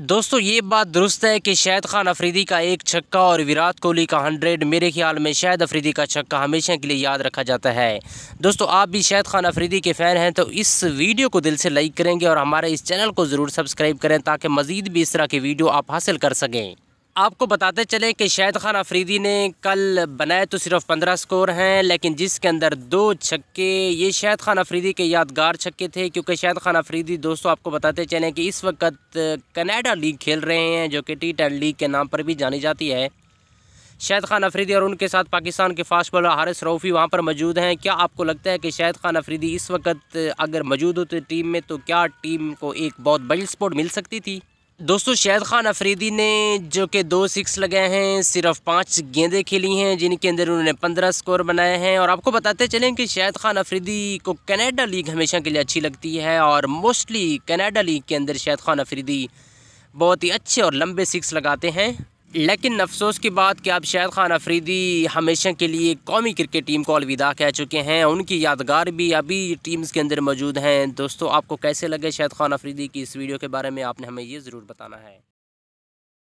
दोस्तों ये बात दुरुस्त है कि शाहिद खान अफरीदी का एक छक्का और विराट कोहली का हंड्रेड मेरे ख्याल में शाहिद अफरीदी का छक्का हमेशा के लिए याद रखा जाता है दोस्तों आप भी शाहिद खान अफरीदी के फ़ैन हैं तो इस वीडियो को दिल से लाइक करेंगे और हमारे इस चैनल को ज़रूर सब्सक्राइब करें ताकि मज़ीद भी इस तरह की वीडियो आप हासिल कर सकें आपको बताते चले कि शाहिद खान अफरीदी ने कल बनाए तो सिर्फ पंद्रह स्कोर हैं लेकिन जिसके अंदर दो छक्के ये शाहिद खान अफरीदी के यादगार छक्के थे क्योंकि शाहिद खान अफरीदी दोस्तों आपको बताते चले कि इस वक्त कनाडा लीग खेल रहे हैं जो कि टी टेन लीग के नाम पर भी जानी जाती है शाहिद खान अफरीदी और उनके साथ पाकिस्तान के फास्ट बॉलर हारिस रऊफ़ी वहाँ पर मौजूद हैं क्या आपको लगता है कि शाहिद खान अफरीदी इस वक्त अगर मौजूद होते तो टीम में तो क्या टीम को एक बहुत बड़ी सपोर्ट मिल सकती थी दोस्तों शहद खान अफरीदी ने जो कि दो सिक्स लगाए हैं सिर्फ पाँच गेंदें खेली हैं जिनके अंदर उन्होंने पंद्रह स्कोर बनाए हैं और आपको बताते चलें कि शहद खान अफरीदी को कनाडा लीग हमेशा के लिए अच्छी लगती है और मोस्टली कनाडा लीग के अंदर शहद खान अफरीदी बहुत ही अच्छे और लंबे सिक्स लगाते हैं लेकिन अफसोस की बात कि अब शाहिद खान अफरीदी हमेशा के लिए कौमी क्रिकेट टीम को अलविदा कह चुके हैं उनकी यादगार भी अभी टीम्स के अंदर मौजूद हैं दोस्तों आपको कैसे लगे शाहिद खान अफरीदी की इस वीडियो के बारे में आपने हमें ये ज़रूर बताना है